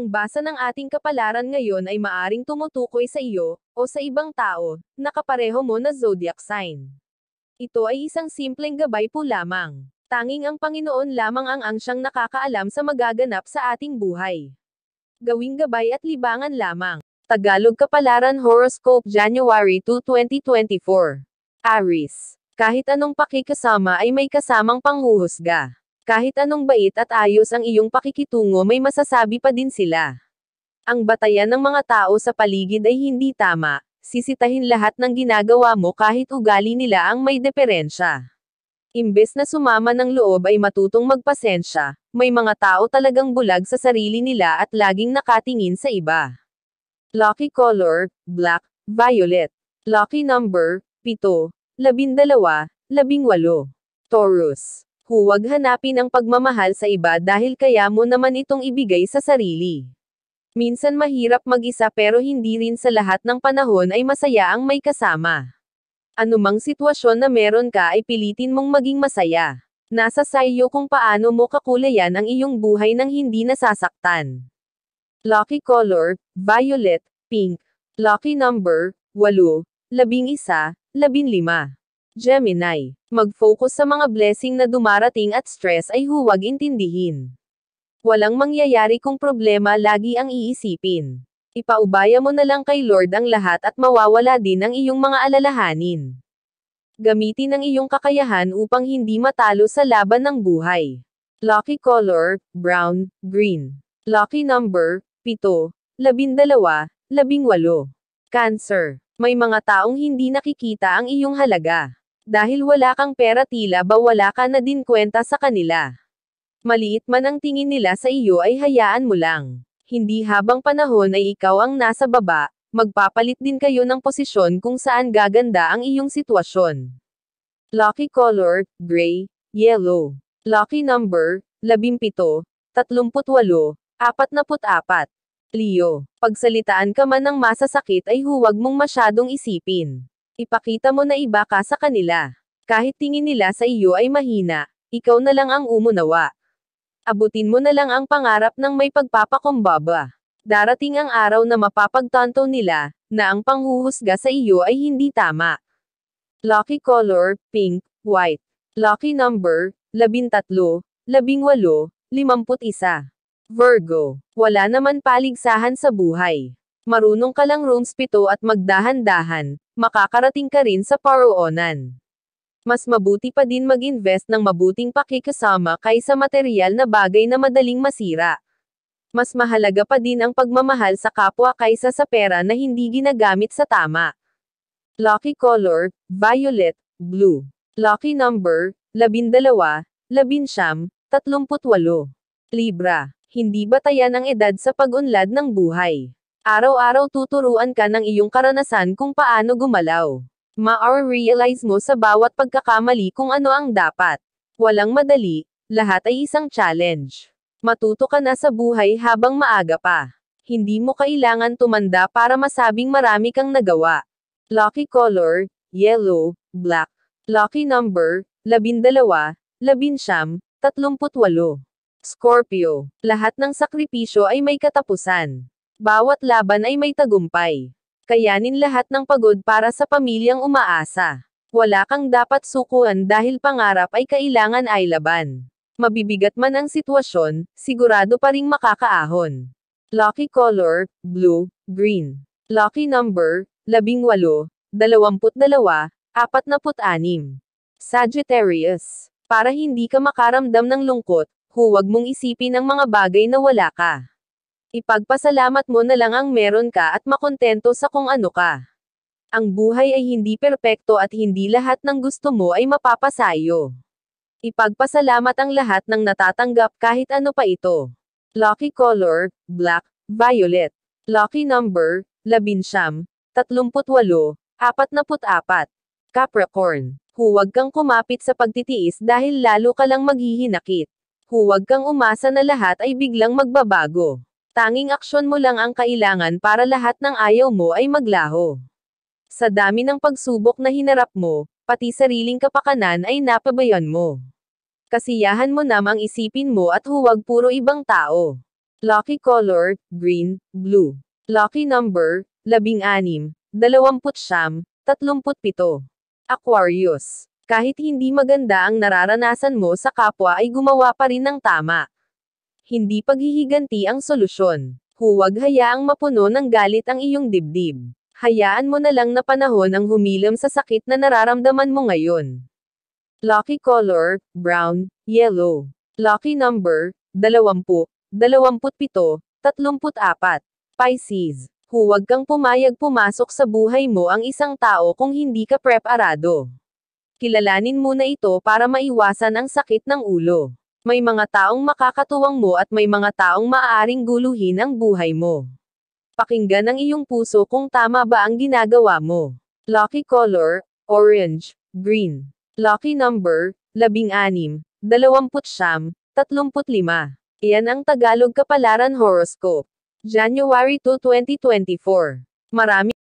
ang basa ng ating kapalaran ngayon ay maaring tumutukoy sa iyo, o sa ibang tao, na kapareho mo na zodiac sign. Ito ay isang simpleng gabay po lamang. Tanging ang Panginoon lamang ang ang siyang nakakaalam sa magaganap sa ating buhay. Gawing gabay at libangan lamang. Tagalog Kapalaran Horoscope January 2, 2024. Aris. Kahit anong pakikasama ay may kasamang panghuhusga. Kahit anong bait at ayos ang iyong pakikitungo may masasabi pa din sila. Ang batayan ng mga tao sa paligid ay hindi tama, sisitahin lahat ng ginagawa mo kahit ugali nila ang may deperensya. Imbes na sumama ng loob ay matutong magpasensya, may mga tao talagang bulag sa sarili nila at laging nakatingin sa iba. Lucky color, black, violet. Lucky number, 7, 12, 18. Taurus. Huwag hanapin ang pagmamahal sa iba dahil kaya mo naman itong ibigay sa sarili. Minsan mahirap mag-isa pero hindi rin sa lahat ng panahon ay masaya ang may kasama. Anumang sitwasyon na meron ka ay pilitin mong maging masaya. Nasa sayo kung paano mo kakulayan ang iyong buhay nang hindi nasasaktan. Lucky color, violet, pink. Lucky number, 8, 11, 15. Gemini. Mag-focus sa mga blessing na dumarating at stress ay huwag intindihin. Walang mangyayari kung problema lagi ang iisipin. Ipaubaya mo na lang kay Lord ang lahat at mawawala din ang iyong mga alalahanin. Gamitin ang iyong kakayahan upang hindi matalo sa laban ng buhay. Lucky color, brown, green. Lucky number, 7, 12, 18. Cancer. May mga taong hindi nakikita ang iyong halaga. Dahil wala kang pera tila ba wala ka na din kwenta sa kanila. Maliit man ang tingin nila sa iyo ay hayaan mo lang. Hindi habang panahon ay ikaw ang nasa baba, magpapalit din kayo ng posisyon kung saan gaganda ang iyong sitwasyon. Lucky color, gray, yellow. Lucky number, 17, 38, 44. Leo, pagsalitaan ka man ng masasakit ay huwag mong masyadong isipin. Ipakita mo na iba ka sa kanila. Kahit tingin nila sa iyo ay mahina, ikaw na lang ang umunawa. Abutin mo na lang ang pangarap ng may pagpapakumbaba. Darating ang araw na mapapagtanto nila, na ang panghuhusga sa iyo ay hindi tama. Lucky color, pink, white. Lucky number, labintatlo, labingwalo, limamput isa. Virgo, wala naman paligsahan sa buhay. Marunong ka lang rooms pito at magdahan-dahan, makakarating ka rin sa paroonan. Mas mabuti pa din mag-invest ng mabuting pakikasama kaysa material na bagay na madaling masira. Mas mahalaga pa din ang pagmamahal sa kapwa kaysa sa pera na hindi ginagamit sa tama. Lucky color, violet, blue. Lucky number, labindalawa, labinsyam, tatlumputwalo. Libra, hindi batayan ang edad sa pag-unlad ng buhay? Araw-araw tuturuan ka ng iyong karanasan kung paano gumalaw. Ma-realize mo sa bawat pagkakamali kung ano ang dapat. Walang madali, lahat ay isang challenge. Matuto ka na sa buhay habang maaga pa. Hindi mo kailangan tumanda para masabing marami kang nagawa. Lucky color, yellow, black. Lucky number, labindalawa, labinsyam, tatlumputwalo. Scorpio, lahat ng sakripisyo ay may katapusan. Bawat laban ay may tagumpay. Kayanin lahat ng pagod para sa pamilyang umaasa. Wala kang dapat sukuan dahil pangarap ay kailangan ay laban. Mabibigat man ang sitwasyon, sigurado pa ring makakaahon. Lucky color, blue, green. Lucky number, 18, 22, 46. Sagittarius. Para hindi ka makaramdam ng lungkot, huwag mong isipin ang mga bagay na wala ka. Ipagpasalamat mo na lang ang meron ka at makontento sa kung ano ka. Ang buhay ay hindi perpekto at hindi lahat ng gusto mo ay mapapasayo. Ipagpasalamat ang lahat ng natatanggap kahit ano pa ito. Lucky color, black, violet. Lucky number, labinsyam, tatlumputwalo, apatnaputat. Capricorn, huwag kang kumapit sa pagtitiis dahil lalo ka lang maghihinakit. Huwag kang umasa na lahat ay biglang magbabago. Tanging aksyon mo lang ang kailangan para lahat ng ayaw mo ay maglaho. Sa dami ng pagsubok na hinarap mo, pati sariling kapakanan ay napabayon mo. Kasiyahan mo namang isipin mo at huwag puro ibang tao. Lucky color, green, blue. Lucky number, labing anim, dalawamput siyam, tatlumput pito. Aquarius. Kahit hindi maganda ang nararanasan mo sa kapwa ay gumawa pa rin ng tama hindi paghihiganti ang solusyon. Huwag hayaang mapuno ng galit ang iyong dibdib. Hayaan mo na lang na panahon ang humilam sa sakit na nararamdaman mo ngayon. Lucky color, brown, yellow. Lucky number, 20, 27, 34. Pisces. Huwag kang pumayag pumasok sa buhay mo ang isang tao kung hindi ka preparado. Kilalanin mo na ito para maiwasan ang sakit ng ulo. May mga taong makakatuwang mo at may mga taong maaaring guluhin ang buhay mo. Pakinggan ang iyong puso kung tama ba ang ginagawa mo. Lucky color, orange, green. Lucky number, labing anim, dalawamput siyam, tatlumput lima. Iyan ang Tagalog Kapalaran Horoscope. January 2, 2024. Marami